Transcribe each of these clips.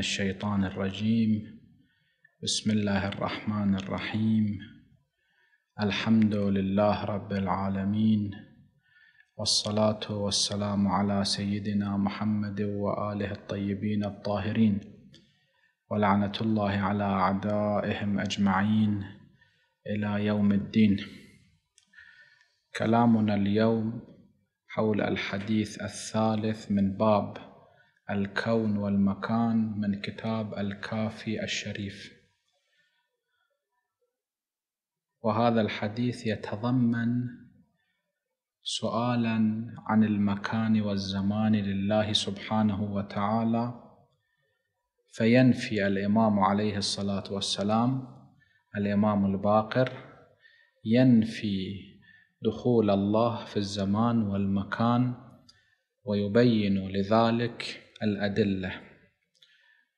الشيطان الرجيم بسم الله الرحمن الرحيم الحمد لله رب العالمين والصلاة والسلام على سيدنا محمد وآله الطيبين الطاهرين ولعنة الله على أعدائهم أجمعين إلى يوم الدين كلامنا اليوم حول الحديث الثالث من باب الكون والمكان من كتاب الكافي الشريف وهذا الحديث يتضمن سؤالا عن المكان والزمان لله سبحانه وتعالى فينفي الامام عليه الصلاه والسلام الامام الباقر ينفي دخول الله في الزمان والمكان ويبين لذلك الأدلة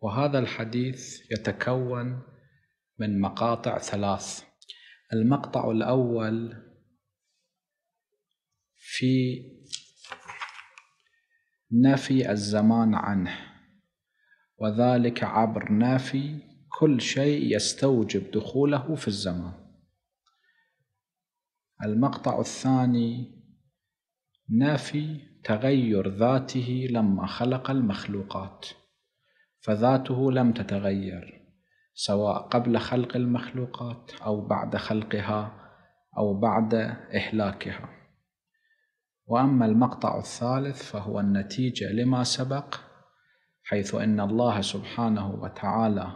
وهذا الحديث يتكون من مقاطع ثلاث المقطع الأول في نفي الزمان عنه وذلك عبر نفي كل شيء يستوجب دخوله في الزمان المقطع الثاني نفي تغير ذاته لما خلق المخلوقات فذاته لم تتغير سواء قبل خلق المخلوقات او بعد خلقها او بعد اهلاكها واما المقطع الثالث فهو النتيجه لما سبق حيث ان الله سبحانه وتعالى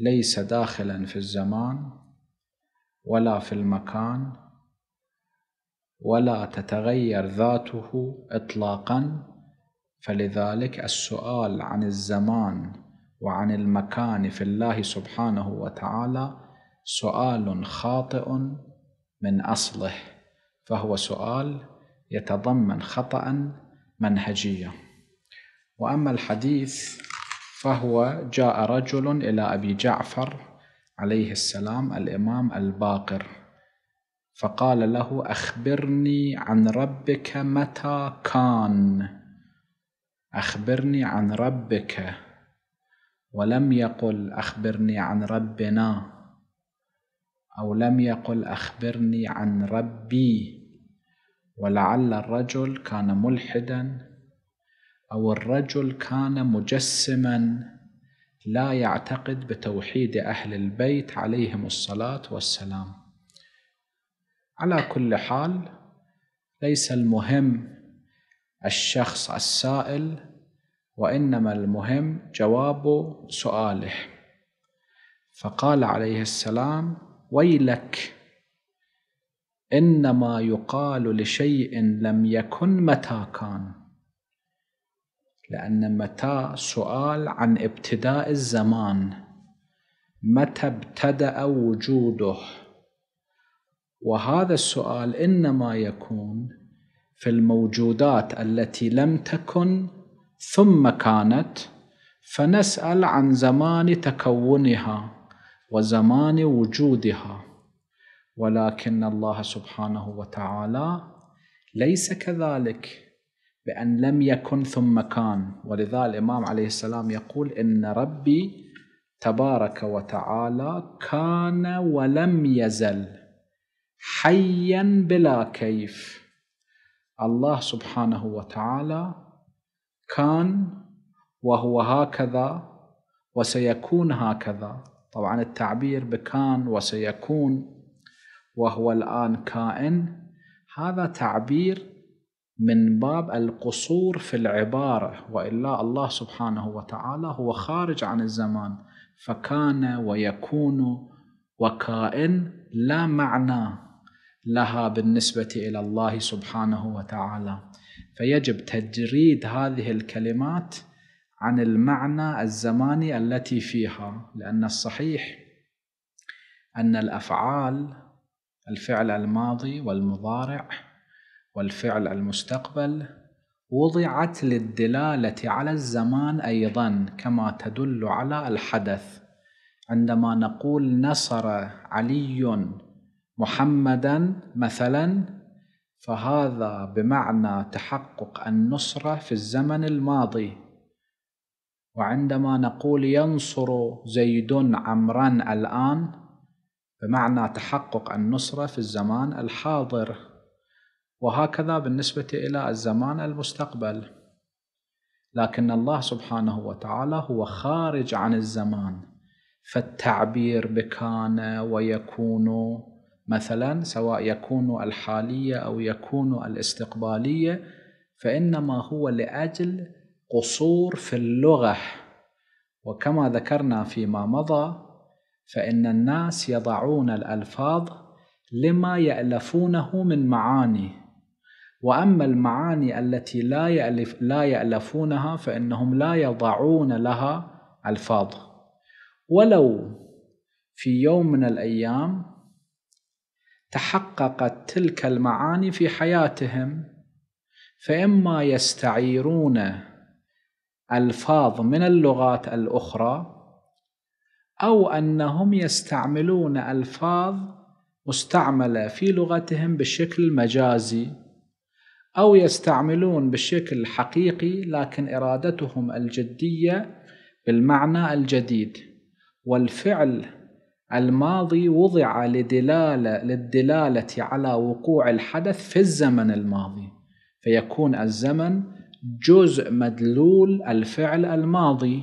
ليس داخلا في الزمان ولا في المكان ولا تتغير ذاته إطلاقا فلذلك السؤال عن الزمان وعن المكان في الله سبحانه وتعالى سؤال خاطئ من أصله فهو سؤال يتضمن خطأ منهجيا وأما الحديث فهو جاء رجل إلى أبي جعفر عليه السلام الإمام الباقر فقال له أخبرني عن ربك متى كان أخبرني عن ربك ولم يقل أخبرني عن ربنا أو لم يقل أخبرني عن ربي ولعل الرجل كان ملحدا أو الرجل كان مجسما لا يعتقد بتوحيد أهل البيت عليهم الصلاة والسلام على كل حال ليس المهم الشخص السائل وانما المهم جواب سؤاله فقال عليه السلام ويلك انما يقال لشيء لم يكن متى كان لان متى سؤال عن ابتداء الزمان متى ابتدا وجوده وهذا السؤال انما يكون في الموجودات التي لم تكن ثم كانت فنسال عن زمان تكونها وزمان وجودها ولكن الله سبحانه وتعالى ليس كذلك بأن لم يكن ثم كان ولذا الإمام عليه السلام يقول إن ربي تبارك وتعالى كان ولم يزل حيا بلا كيف الله سبحانه وتعالى كان وهو هكذا وسيكون هكذا طبعا التعبير بكان وسيكون وهو الآن كائن هذا تعبير من باب القصور في العبارة وإلا الله سبحانه وتعالى هو خارج عن الزمان فكان ويكون وكائن لا معنى لها بالنسبة إلى الله سبحانه وتعالى فيجب تجريد هذه الكلمات عن المعنى الزماني التي فيها لأن الصحيح أن الأفعال الفعل الماضي والمضارع والفعل المستقبل وضعت للدلالة على الزمان أيضا كما تدل على الحدث عندما نقول نصر علي محمدا مثلا فهذا بمعنى تحقق النصرة في الزمن الماضي وعندما نقول ينصر زيد عمرا الآن بمعنى تحقق النصرة في الزمان الحاضر وهكذا بالنسبة إلى الزمان المستقبل لكن الله سبحانه وتعالى هو خارج عن الزمان فالتعبير بكان ويكون مثلا سواء يكون الحالية أو يكون الاستقبالية فإنما هو لأجل قصور في اللغة وكما ذكرنا فيما مضى فإن الناس يضعون الألفاظ لما يألفونه من معاني وأما المعاني التي لا, يألف لا يألفونها فإنهم لا يضعون لها ألفاظ ولو في يوم من الأيام تحققت تلك المعاني في حياتهم فإما يستعيرون ألفاظ من اللغات الأخرى أو أنهم يستعملون ألفاظ مستعملة في لغتهم بشكل مجازي أو يستعملون بشكل حقيقي لكن إرادتهم الجدية بالمعنى الجديد والفعل الماضي وضع لدلالة للدلالة على وقوع الحدث في الزمن الماضي فيكون الزمن جزء مدلول الفعل الماضي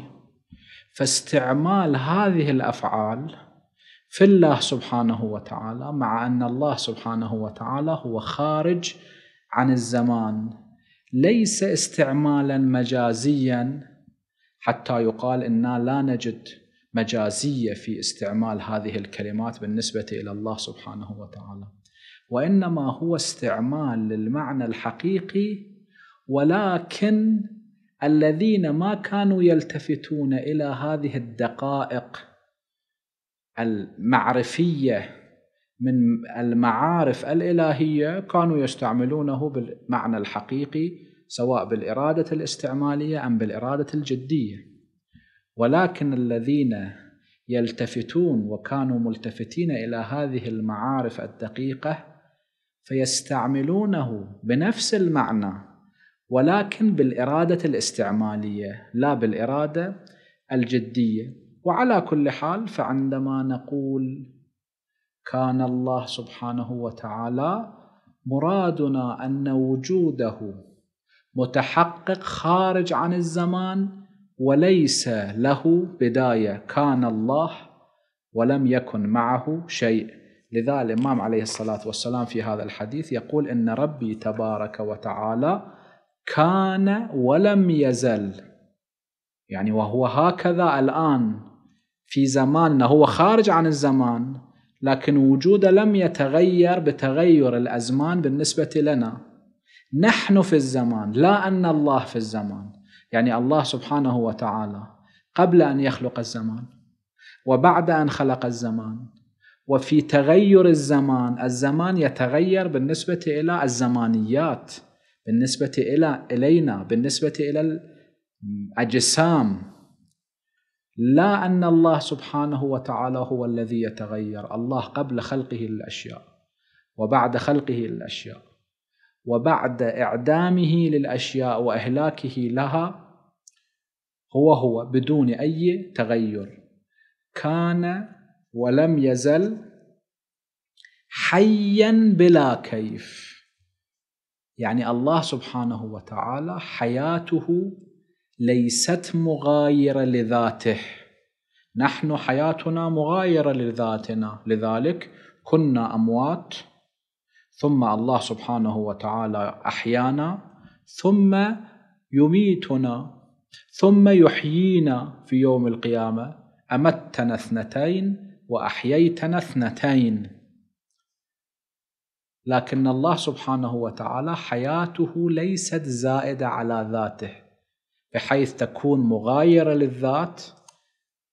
فاستعمال هذه الأفعال في الله سبحانه وتعالى مع أن الله سبحانه وتعالى هو خارج عن الزمان ليس استعمالا مجازيا حتى يقال إنا لا نجد مجازيه في استعمال هذه الكلمات بالنسبه الى الله سبحانه وتعالى وانما هو استعمال للمعنى الحقيقي ولكن الذين ما كانوا يلتفتون الى هذه الدقائق المعرفيه من المعارف الالهيه كانوا يستعملونه بالمعنى الحقيقي سواء بالاراده الاستعماليه ام بالاراده الجديه ولكن الذين يلتفتون وكانوا ملتفتين الى هذه المعارف الدقيقه فيستعملونه بنفس المعنى ولكن بالاراده الاستعماليه لا بالاراده الجديه وعلى كل حال فعندما نقول كان الله سبحانه وتعالى مرادنا ان وجوده متحقق خارج عن الزمان وليس له بداية كان الله ولم يكن معه شيء لذا الإمام عليه الصلاة والسلام في هذا الحديث يقول إن ربي تبارك وتعالى كان ولم يزل يعني وهو هكذا الآن في زماننا هو خارج عن الزمان لكن وجوده لم يتغير بتغير الأزمان بالنسبة لنا نحن في الزمان لا أن الله في الزمان يعني الله سبحانه وتعالى قبل ان يخلق الزمان وبعد ان خلق الزمان وفي تغير الزمان الزمان يتغير بالنسبه الى الزمانيات بالنسبه الى الينا بالنسبه الى الاجسام لا ان الله سبحانه وتعالى هو الذي يتغير الله قبل خلقه الاشياء وبعد خلقه الاشياء وبعد إعدامه للأشياء وإهلاكه لها هو هو بدون أي تغير كان ولم يزل حيا بلا كيف يعني الله سبحانه وتعالى حياته ليست مغايرة لذاته نحن حياتنا مغايرة لذاتنا لذلك كنا أموات ثم الله سبحانه وتعالى احيانا ثم يميتنا ثم يحيينا في يوم القيامه امتنا اثنتين واحييتنا اثنتين لكن الله سبحانه وتعالى حياته ليست زائده على ذاته بحيث تكون مغايره للذات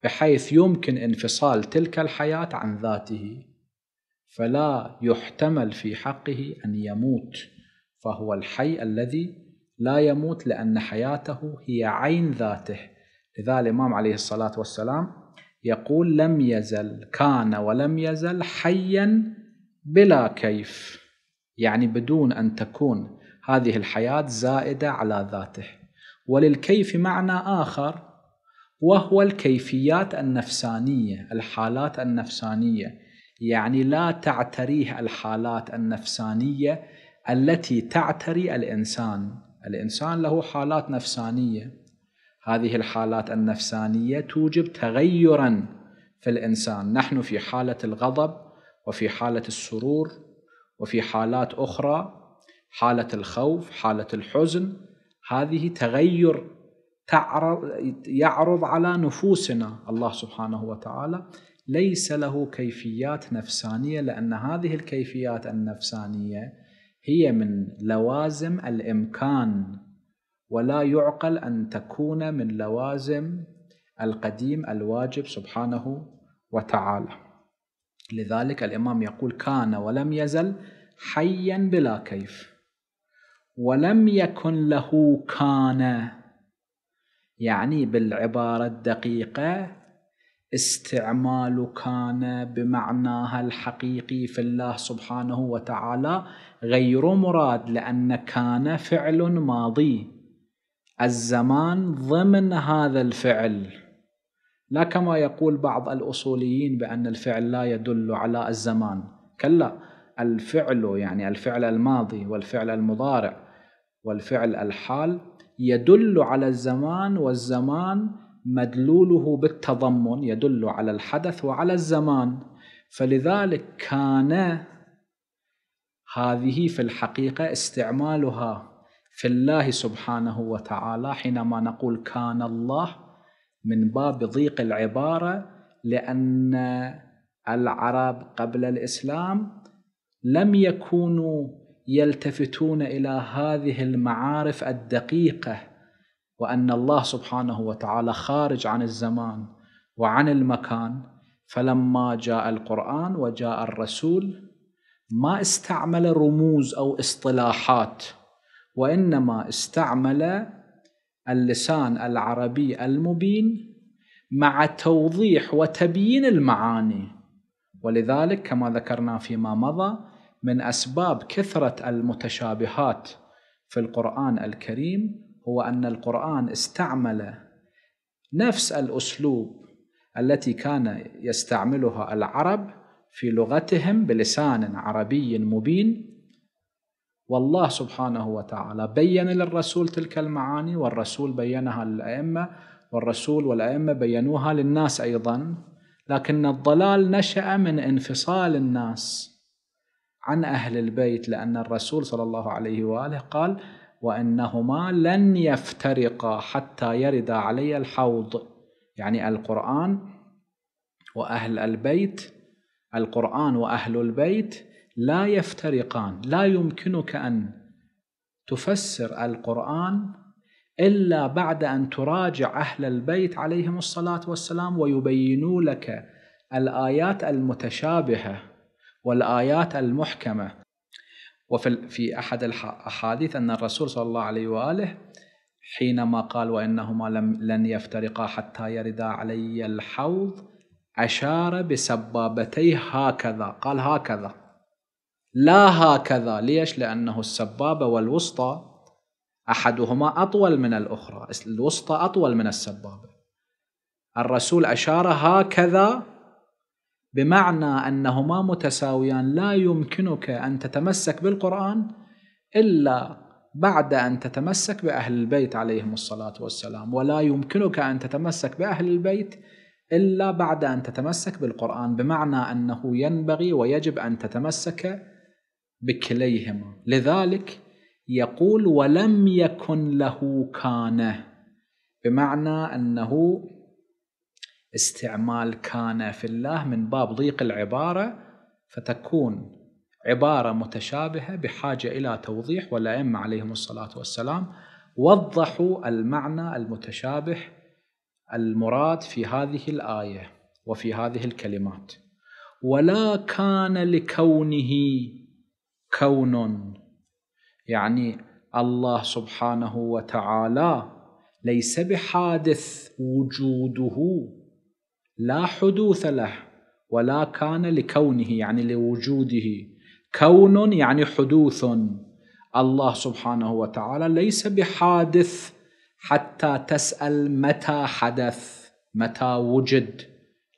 بحيث يمكن انفصال تلك الحياه عن ذاته فلا يحتمل في حقه أن يموت فهو الحي الذي لا يموت لأن حياته هي عين ذاته لذا الإمام عليه الصلاة والسلام يقول لم يزل كان ولم يزل حيا بلا كيف يعني بدون أن تكون هذه الحياة زائدة على ذاته وللكيف معنى آخر وهو الكيفيات النفسانية الحالات النفسانية يعني لا تعتريه الحالات النفسانية التي تعتري الإنسان الإنسان له حالات نفسانية هذه الحالات النفسانية توجب تغيرا في الإنسان نحن في حالة الغضب وفي حالة السرور وفي حالات أخرى حالة الخوف حالة الحزن هذه تغير يعرض على نفوسنا الله سبحانه وتعالى ليس له كيفيات نفسانية لأن هذه الكيفيات النفسانية هي من لوازم الإمكان ولا يعقل أن تكون من لوازم القديم الواجب سبحانه وتعالى لذلك الإمام يقول كان ولم يزل حيا بلا كيف ولم يكن له كان يعني بالعبارة الدقيقة استعمال كان بمعناها الحقيقي في الله سبحانه وتعالى غير مراد لأن كان فعل ماضي الزمان ضمن هذا الفعل لا كما يقول بعض الأصوليين بأن الفعل لا يدل على الزمان كلا الفعل يعني الفعل الماضي والفعل المضارع والفعل الحال يدل على الزمان والزمان مدلوله بالتضمن يدل على الحدث وعلى الزمان فلذلك كان هذه في الحقيقة استعمالها في الله سبحانه وتعالى حينما نقول كان الله من باب ضيق العبارة لأن العرب قبل الإسلام لم يكونوا يلتفتون إلى هذه المعارف الدقيقة وان الله سبحانه وتعالى خارج عن الزمان وعن المكان فلما جاء القران وجاء الرسول ما استعمل رموز او اصطلاحات وانما استعمل اللسان العربي المبين مع توضيح وتبيين المعاني ولذلك كما ذكرنا فيما مضى من اسباب كثره المتشابهات في القران الكريم هو أن القرآن استعمل نفس الأسلوب التي كان يستعملها العرب في لغتهم بلسان عربي مبين والله سبحانه وتعالى بين للرسول تلك المعاني والرسول بينها للأئمة والرسول والأئمة بينوها للناس أيضا لكن الضلال نشأ من انفصال الناس عن أهل البيت لأن الرسول صلى الله عليه وآله قال وانهما لن يفترقا حتى يرد علي الحوض يعني القران واهل البيت القران واهل البيت لا يفترقان لا يمكنك ان تفسر القران الا بعد ان تراجع اهل البيت عليهم الصلاه والسلام ويبينوا لك الايات المتشابهه والايات المحكمه وفي في أحد الأحاديث أن الرسول صلى الله عليه وآله حينما قال وإنهما لم لن يفترقا حتى يردا علي الحوض أشار بسبابتيه هكذا قال هكذا لا هكذا ليش لأنه السبابة والوسطى أحدهما أطول من الأخرى الوسطى أطول من السبابة الرسول أشار هكذا بمعنى انهما متساويان لا يمكنك ان تتمسك بالقران الا بعد ان تتمسك باهل البيت عليهم الصلاه والسلام ولا يمكنك ان تتمسك باهل البيت الا بعد ان تتمسك بالقران بمعنى انه ينبغي ويجب ان تتمسك بكليهما لذلك يقول ولم يكن له كان بمعنى انه استعمال كان في الله من باب ضيق العبارة فتكون عبارة متشابهة بحاجة إلى توضيح والأئمة عليهم الصلاة والسلام وضحوا المعنى المتشابه المراد في هذه الآية وفي هذه الكلمات ولا كان لكونه كون يعني الله سبحانه وتعالى ليس بحادث وجوده لا حدوث له ولا كان لكونه يعني لوجوده كون يعني حدوث الله سبحانه وتعالى ليس بحادث حتى تسال متى حدث متى وجد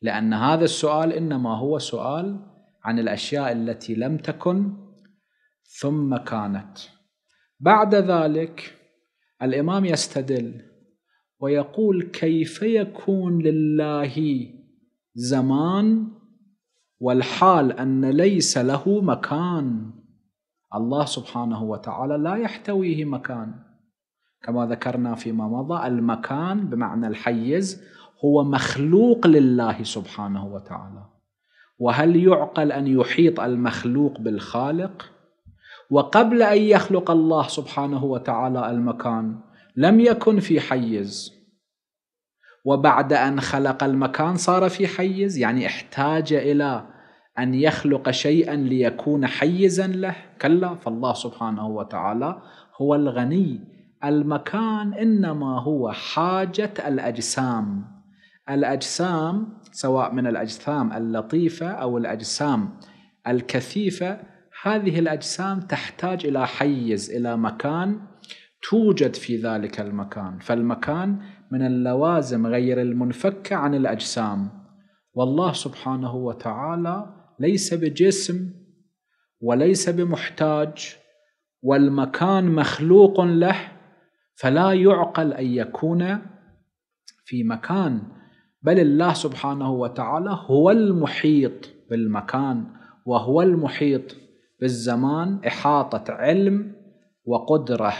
لان هذا السؤال انما هو سؤال عن الاشياء التي لم تكن ثم كانت بعد ذلك الامام يستدل ويقول كيف يكون لله زمان والحال ان ليس له مكان الله سبحانه وتعالى لا يحتويه مكان كما ذكرنا فيما مضى المكان بمعنى الحيز هو مخلوق لله سبحانه وتعالى وهل يعقل ان يحيط المخلوق بالخالق وقبل ان يخلق الله سبحانه وتعالى المكان لم يكن في حيز وبعد أن خلق المكان صار في حيز يعني احتاج إلى أن يخلق شيئا ليكون حيزا له كلا فالله سبحانه وتعالى هو الغني المكان إنما هو حاجة الأجسام الأجسام سواء من الأجسام اللطيفة أو الأجسام الكثيفة هذه الأجسام تحتاج إلى حيز إلى مكان توجد في ذلك المكان فالمكان من اللوازم غير المنفكه عن الاجسام والله سبحانه وتعالى ليس بجسم وليس بمحتاج والمكان مخلوق له فلا يعقل ان يكون في مكان بل الله سبحانه وتعالى هو المحيط بالمكان وهو المحيط بالزمان احاطه علم وقدره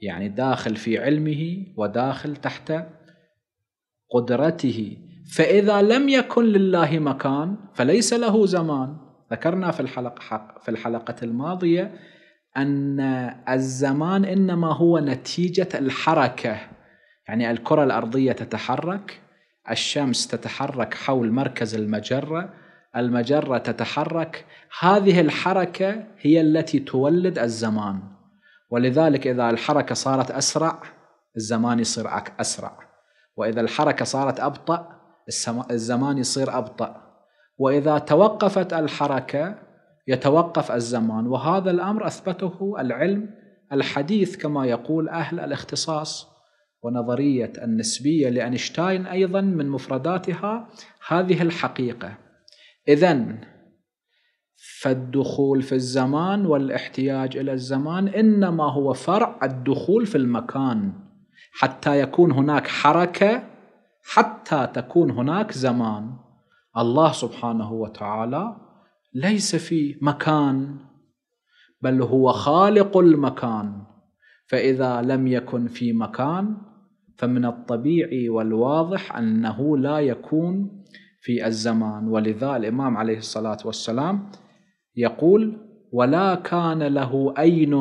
يعني داخل في علمه وداخل تحت قدرته فإذا لم يكن لله مكان فليس له زمان ذكرنا في الحلقة حق في الحلقة الماضية أن الزمان إنما هو نتيجة الحركة يعني الكرة الأرضية تتحرك الشمس تتحرك حول مركز المجرة المجرة تتحرك هذه الحركة هي التي تولد الزمان ولذلك إذا الحركة صارت أسرع الزمان يصير أسرع وإذا الحركة صارت أبطأ الزمان يصير أبطأ وإذا توقفت الحركة يتوقف الزمان وهذا الأمر أثبته العلم الحديث كما يقول أهل الاختصاص ونظرية النسبية لأنشتاين أيضا من مفرداتها هذه الحقيقة إذا فالدخول في الزمان والاحتياج الى الزمان انما هو فرع الدخول في المكان حتى يكون هناك حركه حتى تكون هناك زمان الله سبحانه وتعالى ليس في مكان بل هو خالق المكان فاذا لم يكن في مكان فمن الطبيعي والواضح انه لا يكون في الزمان ولذا الامام عليه الصلاه والسلام يقول ولا كان له عين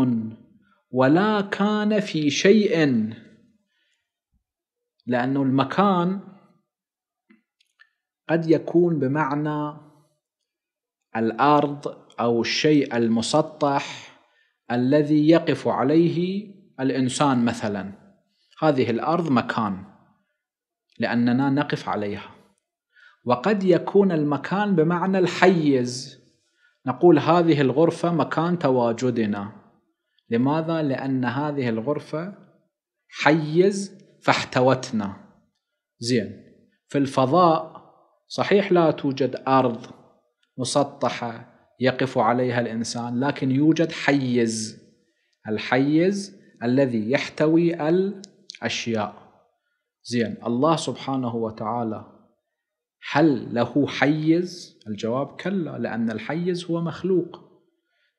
ولا كان في شيء لأنه المكان قد يكون بمعنى الأرض أو الشيء المسطح الذي يقف عليه الإنسان مثلا هذه الأرض مكان لأننا نقف عليها وقد يكون المكان بمعنى الحيز نقول هذه الغرفة مكان تواجدنا لماذا؟ لأن هذه الغرفة حيز فاحتوتنا زين في الفضاء صحيح لا توجد أرض مسطحة يقف عليها الإنسان لكن يوجد حيز الحيز الذي يحتوي الأشياء زين الله سبحانه وتعالى هل له حيز الجواب كلا لأن الحيز هو مخلوق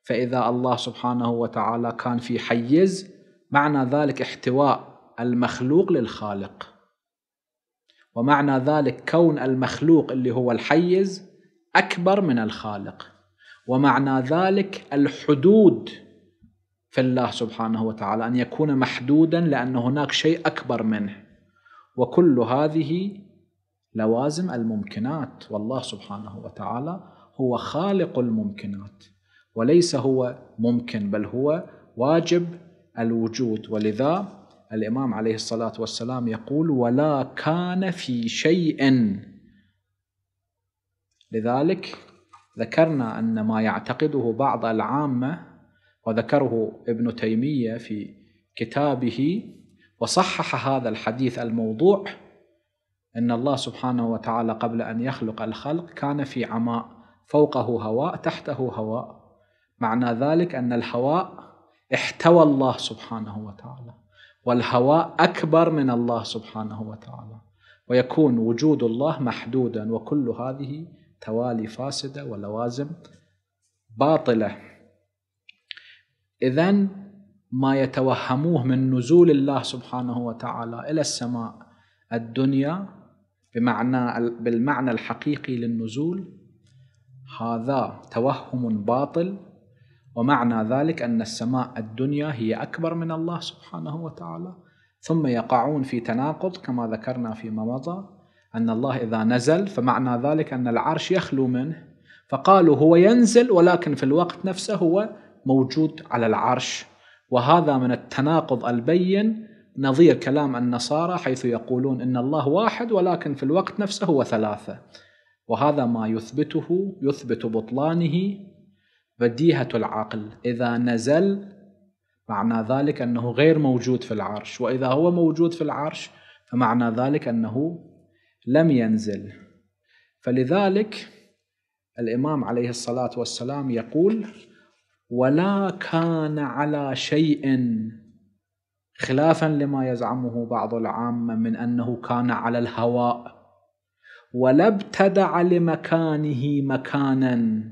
فإذا الله سبحانه وتعالى كان في حيز معنى ذلك احتواء المخلوق للخالق ومعنى ذلك كون المخلوق اللي هو الحيز أكبر من الخالق ومعنى ذلك الحدود في الله سبحانه وتعالى أن يكون محدودا لأن هناك شيء أكبر منه وكل هذه لوازم الممكنات والله سبحانه وتعالى هو خالق الممكنات وليس هو ممكن بل هو واجب الوجود ولذا الامام عليه الصلاه والسلام يقول ولا كان في شيء لذلك ذكرنا ان ما يعتقده بعض العامه وذكره ابن تيميه في كتابه وصحح هذا الحديث الموضوع إن الله سبحانه وتعالى قبل أن يخلق الخلق كان في عماء فوقه هواء تحته هواء معنى ذلك أن الهواء احتوى الله سبحانه وتعالى والهواء أكبر من الله سبحانه وتعالى ويكون وجود الله محدودا وكل هذه توالي فاسدة ولوازم باطلة إذا ما يتوهموه من نزول الله سبحانه وتعالى إلى السماء الدنيا بمعنى بالمعنى الحقيقي للنزول هذا توهم باطل ومعنى ذلك أن السماء الدنيا هي أكبر من الله سبحانه وتعالى ثم يقعون في تناقض كما ذكرنا فيما مضى أن الله إذا نزل فمعنى ذلك أن العرش يخلو منه فقالوا هو ينزل ولكن في الوقت نفسه هو موجود على العرش وهذا من التناقض البين نظير كلام النصارى حيث يقولون ان الله واحد ولكن في الوقت نفسه هو ثلاثه وهذا ما يثبته يثبت بطلانه بديهه العقل اذا نزل معنى ذلك انه غير موجود في العرش واذا هو موجود في العرش فمعنى ذلك انه لم ينزل فلذلك الامام عليه الصلاه والسلام يقول ولا كان على شيء خلافا لما يزعمه بعض العامة من أنه كان على الهواء ولا ابتدع لمكانه مكانا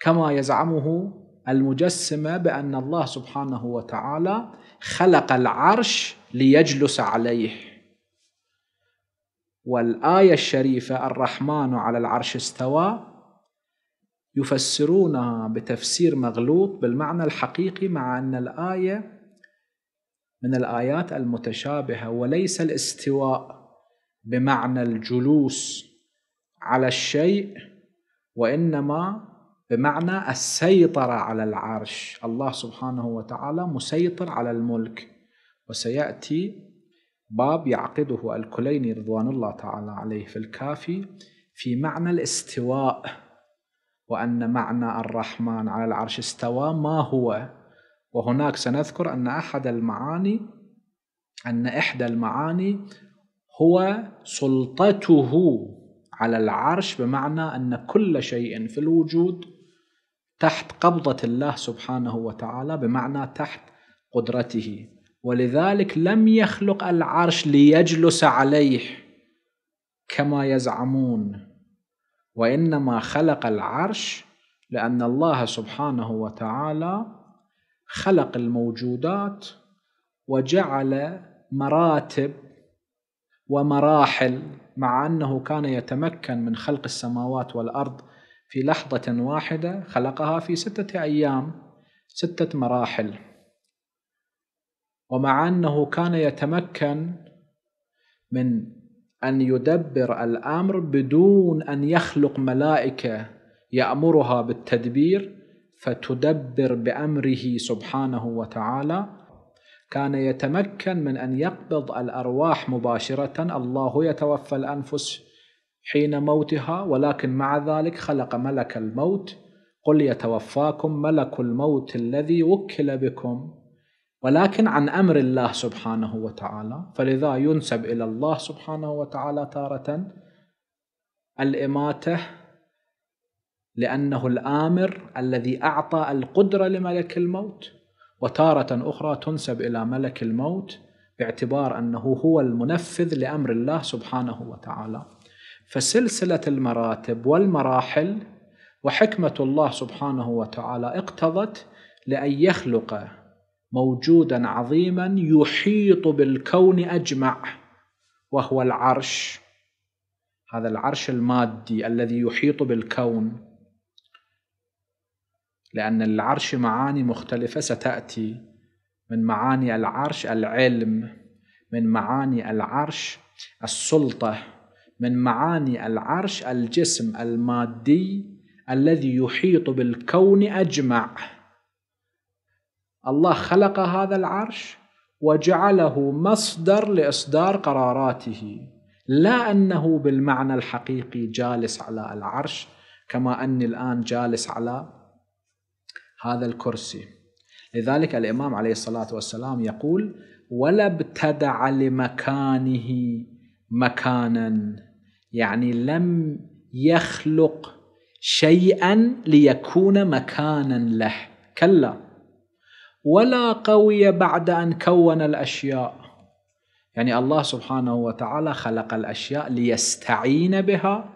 كما يزعمه المجسمة بأن الله سبحانه وتعالى خلق العرش ليجلس عليه والآية الشريفة الرحمن على العرش استوى يفسرونها بتفسير مغلوط بالمعنى الحقيقي مع أن الآية من الآيات المتشابهة وليس الاستواء بمعنى الجلوس على الشيء وإنما بمعنى السيطرة على العرش الله سبحانه وتعالى مسيطر على الملك وسيأتي باب يعقده الكليني رضوان الله تعالى عليه في الكافي في معنى الاستواء وأن معنى الرحمن على العرش استوى ما هو وهناك سنذكر أن أحد المعاني أن إحدى المعاني هو سلطته على العرش بمعنى أن كل شيء في الوجود تحت قبضة الله سبحانه وتعالى بمعنى تحت قدرته ولذلك لم يخلق العرش ليجلس عليه كما يزعمون وإنما خلق العرش لأن الله سبحانه وتعالى خلق الموجودات وجعل مراتب ومراحل مع انه كان يتمكن من خلق السماوات والارض في لحظه واحده خلقها في سته ايام سته مراحل ومع انه كان يتمكن من ان يدبر الامر بدون ان يخلق ملائكه يامرها بالتدبير فتدبر بامره سبحانه وتعالى كان يتمكن من ان يقبض الارواح مباشره الله يتوفى الانفس حين موتها ولكن مع ذلك خلق ملك الموت قل يتوفاكم ملك الموت الذي وكل بكم ولكن عن امر الله سبحانه وتعالى فلذا ينسب الى الله سبحانه وتعالى تاره الاماته لأنه الآمر الذي أعطى القدرة لملك الموت وتارة أخرى تنسب إلى ملك الموت باعتبار أنه هو المنفذ لأمر الله سبحانه وتعالى فسلسلة المراتب والمراحل وحكمة الله سبحانه وتعالى اقتضت لأن يخلق موجودا عظيما يحيط بالكون أجمع وهو العرش هذا العرش المادي الذي يحيط بالكون لأن العرش معاني مختلفة ستأتي من معاني العرش العلم من معاني العرش السلطة من معاني العرش الجسم المادي الذي يحيط بالكون أجمع الله خلق هذا العرش وجعله مصدر لإصدار قراراته لا أنه بالمعنى الحقيقي جالس على العرش كما أني الآن جالس على هذا الكرسي لذلك الإمام عليه الصلاة والسلام يقول ولا ابتدع لمكانه مكانا يعني لم يخلق شيئا ليكون مكانا له كلا ولا قوي بعد أن كون الأشياء يعني الله سبحانه وتعالى خلق الأشياء ليستعين بها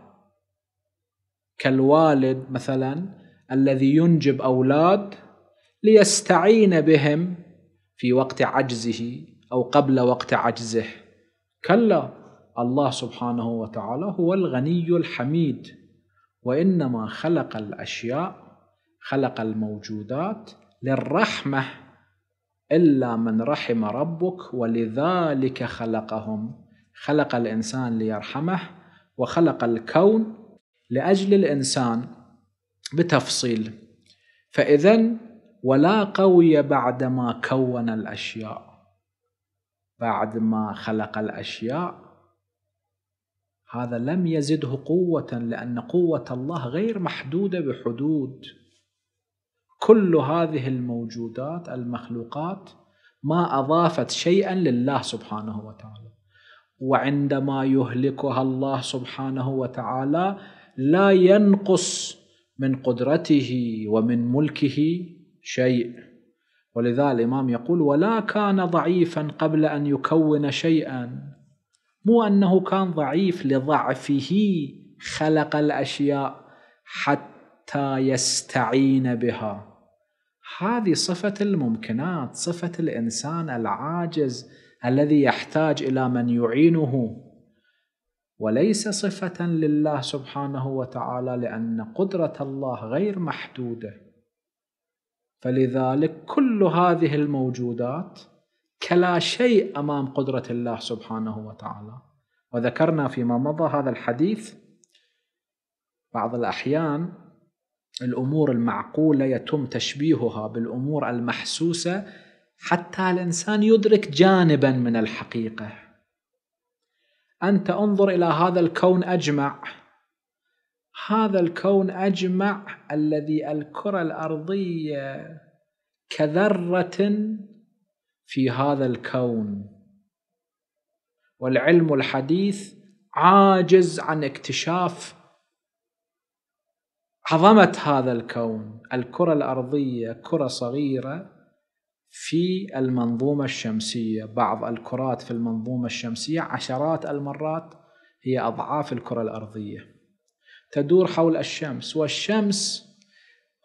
كالوالد مثلا الذي ينجب أولاد ليستعين بهم في وقت عجزه أو قبل وقت عجزه كلا الله سبحانه وتعالى هو الغني الحميد وإنما خلق الأشياء خلق الموجودات للرحمة إلا من رحم ربك ولذلك خلقهم خلق الإنسان ليرحمه وخلق الكون لأجل الإنسان بتفصيل فإذا ولا قوي بعدما كون الأشياء بعد ما خلق الأشياء هذا لم يزده قوة لأن قوة الله غير محدودة بحدود كل هذه الموجودات المخلوقات ما أضافت شيئا لله سبحانه وتعالى وعندما يهلكها الله سبحانه وتعالى لا ينقص من قدرته ومن ملكه شيء ولذا الإمام يقول ولا كان ضعيفا قبل أن يكون شيئا مو أنه كان ضعيف لضعفه خلق الأشياء حتى يستعين بها هذه صفة الممكنات صفة الإنسان العاجز الذي يحتاج إلى من يعينه وليس صفة لله سبحانه وتعالى لأن قدرة الله غير محدودة فلذلك كل هذه الموجودات كلا شيء أمام قدرة الله سبحانه وتعالى وذكرنا فيما مضى هذا الحديث بعض الأحيان الأمور المعقولة يتم تشبيهها بالأمور المحسوسة حتى الإنسان يدرك جانبا من الحقيقة أنت انظر إلى هذا الكون أجمع هذا الكون أجمع الذي الكرة الأرضية كذرة في هذا الكون والعلم الحديث عاجز عن اكتشاف عظمة هذا الكون الكرة الأرضية كرة صغيرة في المنظومة الشمسية بعض الكرات في المنظومة الشمسية عشرات المرات هي أضعاف الكرة الأرضية تدور حول الشمس والشمس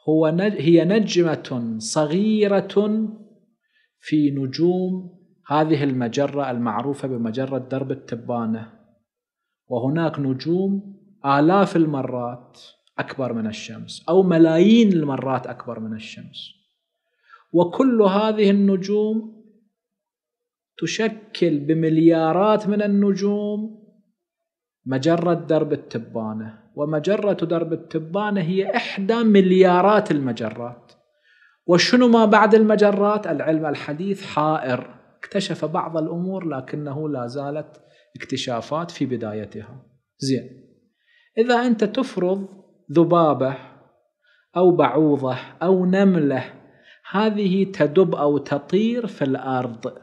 هو نج هي نجمة صغيرة في نجوم هذه المجرة المعروفة بمجرة درب التبانة وهناك نجوم آلاف المرات أكبر من الشمس أو ملايين المرات أكبر من الشمس وكل هذه النجوم تشكل بمليارات من النجوم مجرة درب التبانة ومجرة درب التبانة هي إحدى مليارات المجرات وشنو ما بعد المجرات العلم الحديث حائر اكتشف بعض الأمور لكنه لا زالت اكتشافات في بدايتها زين إذا أنت تفرض ذبابة أو بعوضة أو نملة هذه تدب أو تطير في الأرض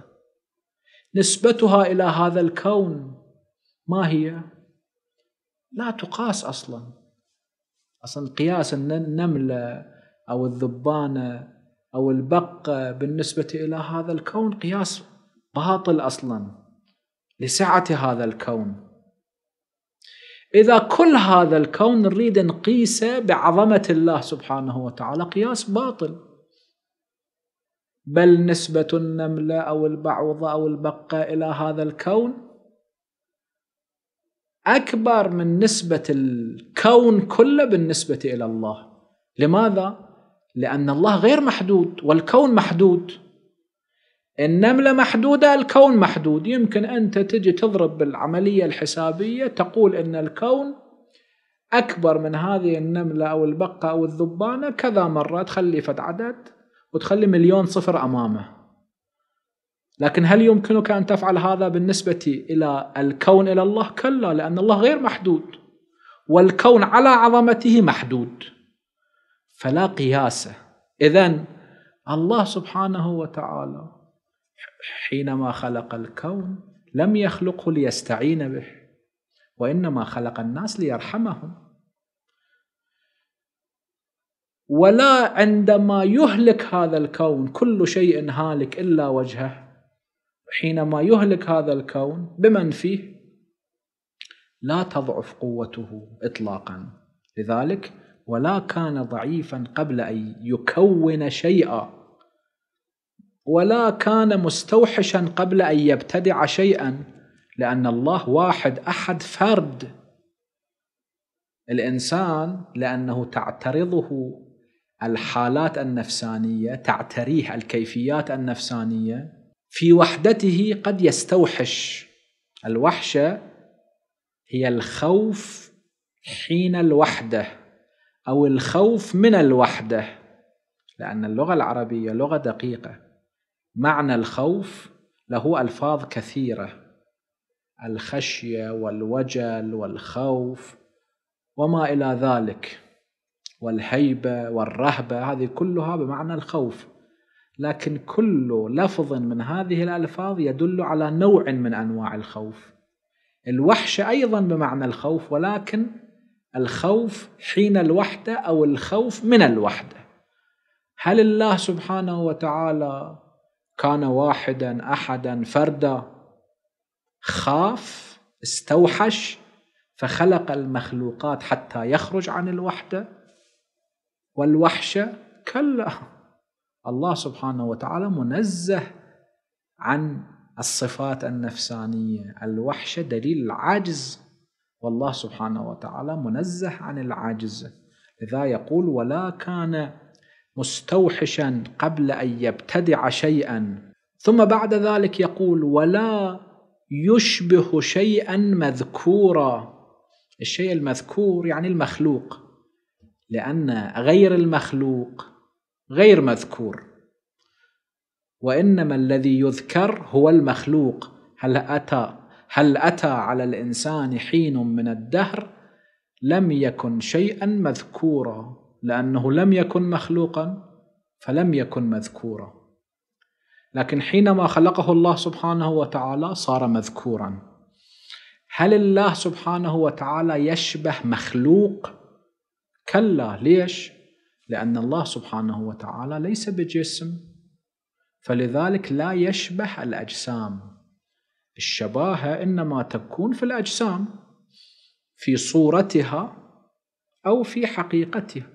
نسبتها إلى هذا الكون ما هي؟ لا تقاس أصلا أصلا قياس النملة أو الذبانة أو البقة بالنسبة إلى هذا الكون قياس باطل أصلا لسعة هذا الكون إذا كل هذا الكون نريد نقيسه بعظمة الله سبحانه وتعالى قياس باطل بل نسبة النملة أو البعوضة أو البقة إلى هذا الكون أكبر من نسبة الكون كله بالنسبة إلى الله لماذا؟ لأن الله غير محدود والكون محدود النملة محدودة الكون محدود يمكن أنت تجي تضرب بالعملية الحسابية تقول أن الكون أكبر من هذه النملة أو البقة أو الذبانة كذا مرة تخلي فد عدد وتخلي مليون صفر امامه لكن هل يمكنك ان تفعل هذا بالنسبه الى الكون الى الله كلا لان الله غير محدود والكون على عظمته محدود فلا قياس اذا الله سبحانه وتعالى حينما خلق الكون لم يخلقه ليستعين به وانما خلق الناس ليرحمهم ولا عندما يهلك هذا الكون كل شيء هالك الا وجهه حينما يهلك هذا الكون بمن فيه لا تضعف قوته اطلاقا لذلك ولا كان ضعيفا قبل ان يكون شيئا ولا كان مستوحشا قبل ان يبتدع شيئا لان الله واحد احد فرد الانسان لانه تعترضه الحالات النفسانيه تعتريه الكيفيات النفسانيه في وحدته قد يستوحش الوحشه هي الخوف حين الوحده او الخوف من الوحده لان اللغه العربيه لغه دقيقه معنى الخوف له الفاظ كثيره الخشيه والوجل والخوف وما الى ذلك والهيبة والرهبة هذه كلها بمعنى الخوف لكن كل لفظ من هذه الألفاظ يدل على نوع من أنواع الخوف الوحشة أيضا بمعنى الخوف ولكن الخوف حين الوحدة أو الخوف من الوحدة هل الله سبحانه وتعالى كان واحدا أحدا فردا خاف استوحش فخلق المخلوقات حتى يخرج عن الوحدة والوحشة كلا الله سبحانه وتعالى منزه عن الصفات النفسانية الوحشة دليل العجز والله سبحانه وتعالى منزه عن العجز لذا يقول ولا كان مستوحشا قبل أن يبتدع شيئا ثم بعد ذلك يقول ولا يشبه شيئا مذكورا الشيء المذكور يعني المخلوق لأن غير المخلوق غير مذكور وإنما الذي يذكر هو المخلوق هل أتى هل أتى على الإنسان حين من الدهر لم يكن شيئا مذكورا لأنه لم يكن مخلوقا فلم يكن مذكورا لكن حينما خلقه الله سبحانه وتعالى صار مذكورا هل الله سبحانه وتعالى يشبه مخلوق كلا ليش؟ لأن الله سبحانه وتعالى ليس بجسم فلذلك لا يشبه الأجسام الشباهة إنما تكون في الأجسام في صورتها أو في حقيقتها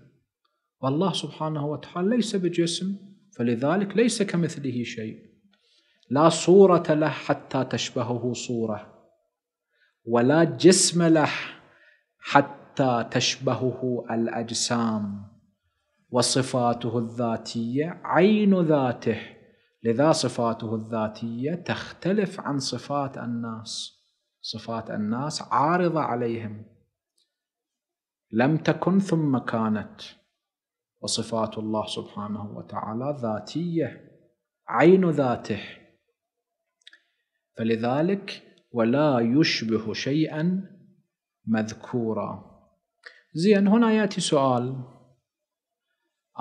والله سبحانه وتعالى ليس بجسم فلذلك ليس كمثله شيء لا صورة له حتى تشبهه صورة ولا جسم له حتى حتى تشبهه الاجسام وصفاته الذاتيه عين ذاته لذا صفاته الذاتيه تختلف عن صفات الناس صفات الناس عارضه عليهم لم تكن ثم كانت وصفات الله سبحانه وتعالى ذاتيه عين ذاته فلذلك ولا يشبه شيئا مذكورا زين هنا ياتي سؤال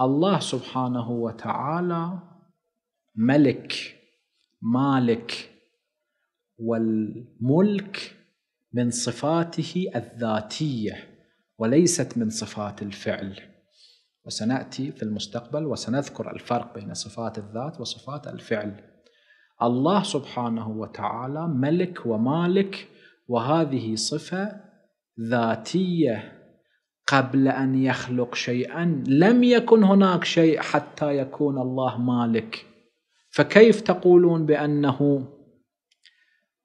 الله سبحانه وتعالى ملك مالك والملك من صفاته الذاتيه وليست من صفات الفعل وسناتي في المستقبل وسنذكر الفرق بين صفات الذات وصفات الفعل الله سبحانه وتعالى ملك ومالك وهذه صفه ذاتيه قبل ان يخلق شيئا لم يكن هناك شيء حتى يكون الله مالك فكيف تقولون بانه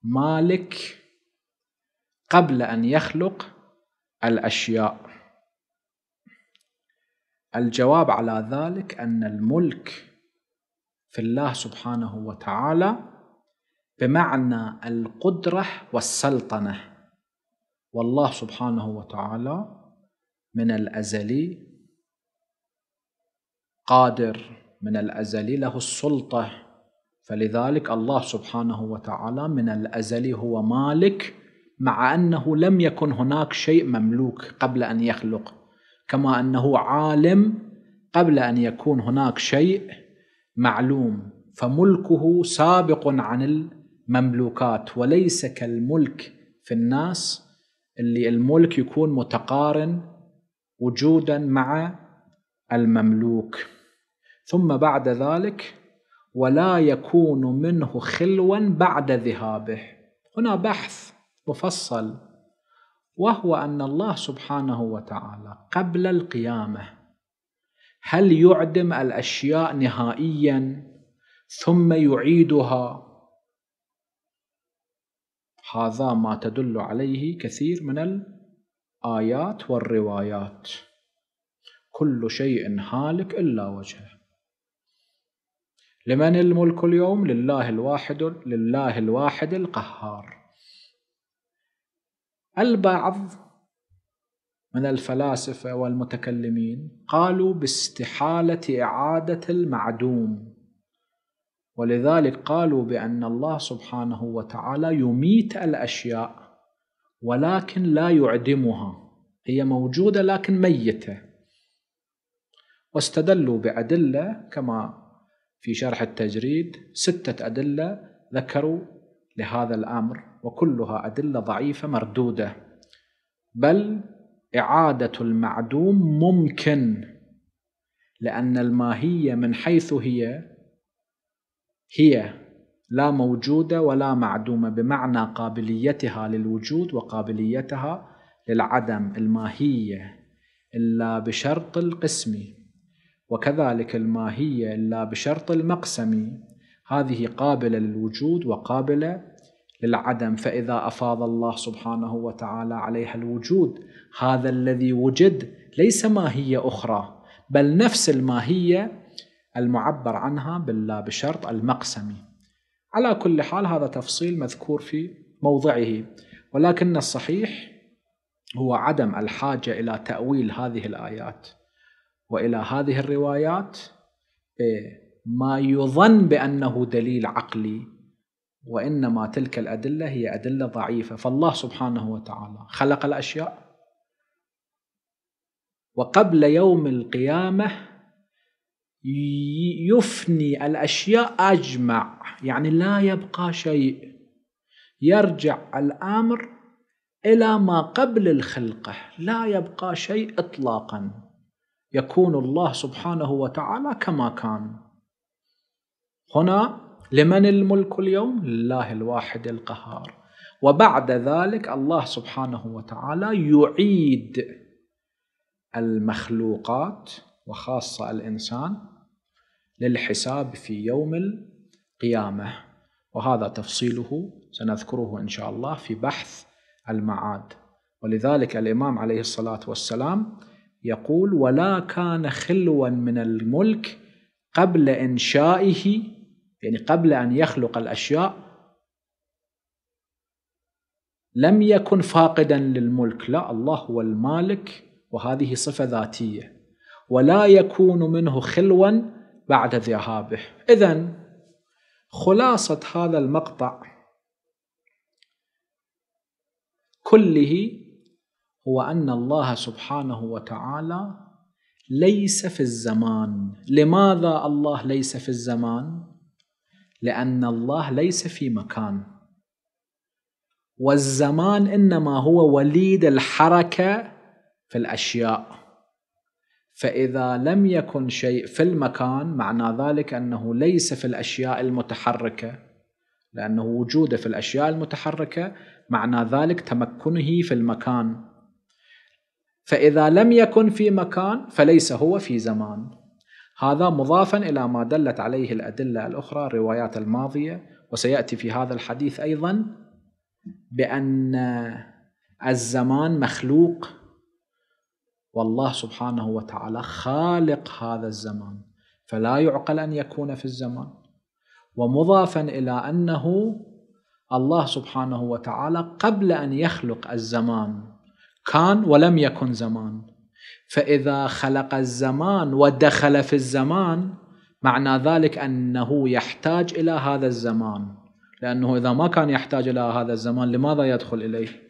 مالك قبل ان يخلق الاشياء الجواب على ذلك ان الملك في الله سبحانه وتعالى بمعنى القدره والسلطنه والله سبحانه وتعالى من الأزلي قادر من الأزلي له السلطه فلذلك الله سبحانه وتعالى من الأزلي هو مالك مع انه لم يكن هناك شيء مملوك قبل ان يخلق كما انه عالم قبل ان يكون هناك شيء معلوم فملكه سابق عن المملوكات وليس كالملك في الناس اللي الملك يكون متقارن وجودا مع المملوك ثم بعد ذلك ولا يكون منه خلوا بعد ذهابه هنا بحث مفصل وهو ان الله سبحانه وتعالى قبل القيامه هل يعدم الاشياء نهائيا ثم يعيدها هذا ما تدل عليه كثير من آيات والروايات كل شيء هالك إلا وجهه لمن الملك اليوم لله الواحد لله الواحد القهار البعض من الفلاسفة والمتكلمين قالوا باستحالة إعادة المعدوم ولذلك قالوا بأن الله سبحانه وتعالى يميت الأشياء ولكن لا يعدمها هي موجودة لكن ميتة واستدلوا بأدلة كما في شرح التجريد ستة أدلة ذكروا لهذا الأمر وكلها أدلة ضعيفة مردودة بل إعادة المعدوم ممكن لأن الماهية من حيث هي هي لا موجودة ولا معدومة بمعنى قابليتها للوجود وقابليتها للعدم الماهية إلا بشرط القسم وكذلك الماهية إلا بشرط المقسم هذه قابلة للوجود وقابلة للعدم فإذا أفاض الله سبحانه وتعالى عليها الوجود هذا الذي وجد ليس ماهية أخرى بل نفس الماهية المعبر عنها بالله بشرط المقسمي على كل حال هذا تفصيل مذكور في موضعه ولكن الصحيح هو عدم الحاجة إلى تأويل هذه الآيات وإلى هذه الروايات إيه، ما يظن بأنه دليل عقلي وإنما تلك الأدلة هي أدلة ضعيفة فالله سبحانه وتعالى خلق الأشياء وقبل يوم القيامة يفني الأشياء أجمع يعني لا يبقى شيء يرجع الأمر إلى ما قبل الخلقة لا يبقى شيء إطلاقا يكون الله سبحانه وتعالى كما كان هنا لمن الملك اليوم لله الواحد القهار وبعد ذلك الله سبحانه وتعالى يعيد المخلوقات وخاصة الإنسان للحساب في يوم القيامة وهذا تفصيله سنذكره إن شاء الله في بحث المعاد ولذلك الإمام عليه الصلاة والسلام يقول ولا كان خلوا من الملك قبل إنشائه يعني قبل أن يخلق الأشياء لم يكن فاقدا للملك لا الله هو المالك وهذه صفة ذاتية ولا يكون منه خلوا بعد ذهابه إذا خلاصة هذا المقطع كله هو أن الله سبحانه وتعالى ليس في الزمان لماذا الله ليس في الزمان؟ لأن الله ليس في مكان والزمان إنما هو وليد الحركة في الأشياء فإذا لم يكن شيء في المكان معنى ذلك أنه ليس في الأشياء المتحركة لأنه وجوده في الأشياء المتحركة معنى ذلك تمكنه في المكان فإذا لم يكن في مكان فليس هو في زمان هذا مضافا إلى ما دلت عليه الأدلة الأخرى الروايات الماضية وسيأتي في هذا الحديث أيضا بأن الزمان مخلوق والله سبحانه وتعالى خالق هذا الزمان فلا يعقل أن يكون في الزمان ومضافا إلى أنه الله سبحانه وتعالى قبل أن يخلق الزمان كان ولم يكن زمان فإذا خلق الزمان ودخل في الزمان معنى ذلك أنه يحتاج إلى هذا الزمان لأنه إذا ما كان يحتاج إلى هذا الزمان لماذا يدخل إليه؟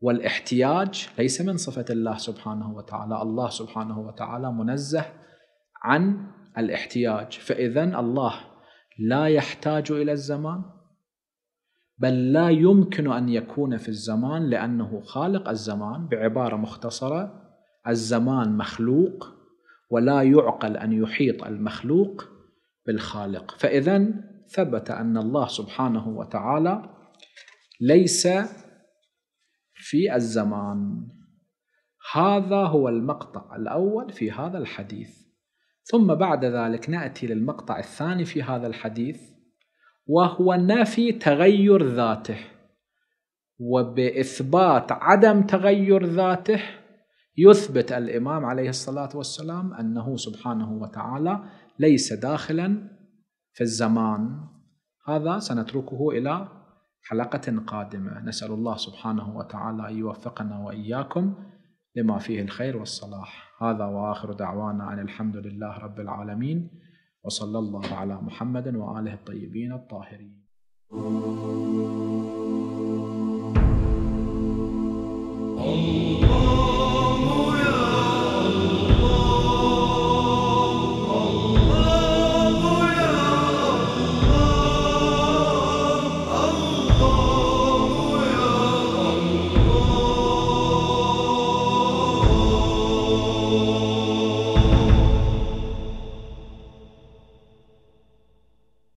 والاحتياج ليس من صفة الله سبحانه وتعالى الله سبحانه وتعالى منزه عن الاحتياج فإذا الله لا يحتاج إلى الزمان بل لا يمكن أن يكون في الزمان لأنه خالق الزمان بعبارة مختصرة الزمان مخلوق ولا يعقل أن يحيط المخلوق بالخالق فإذا ثبت أن الله سبحانه وتعالى ليس في الزمان هذا هو المقطع الأول في هذا الحديث ثم بعد ذلك نأتي للمقطع الثاني في هذا الحديث وهو نفي تغير ذاته وبإثبات عدم تغير ذاته يثبت الإمام عليه الصلاة والسلام أنه سبحانه وتعالى ليس داخلا في الزمان هذا سنتركه إلى حلقة قادمة نسأل الله سبحانه وتعالى أن يوفقنا وإياكم لما فيه الخير والصلاح هذا وآخر دعوانا أن الحمد لله رب العالمين وصلى الله على محمد وآله الطيبين الطاهرين الله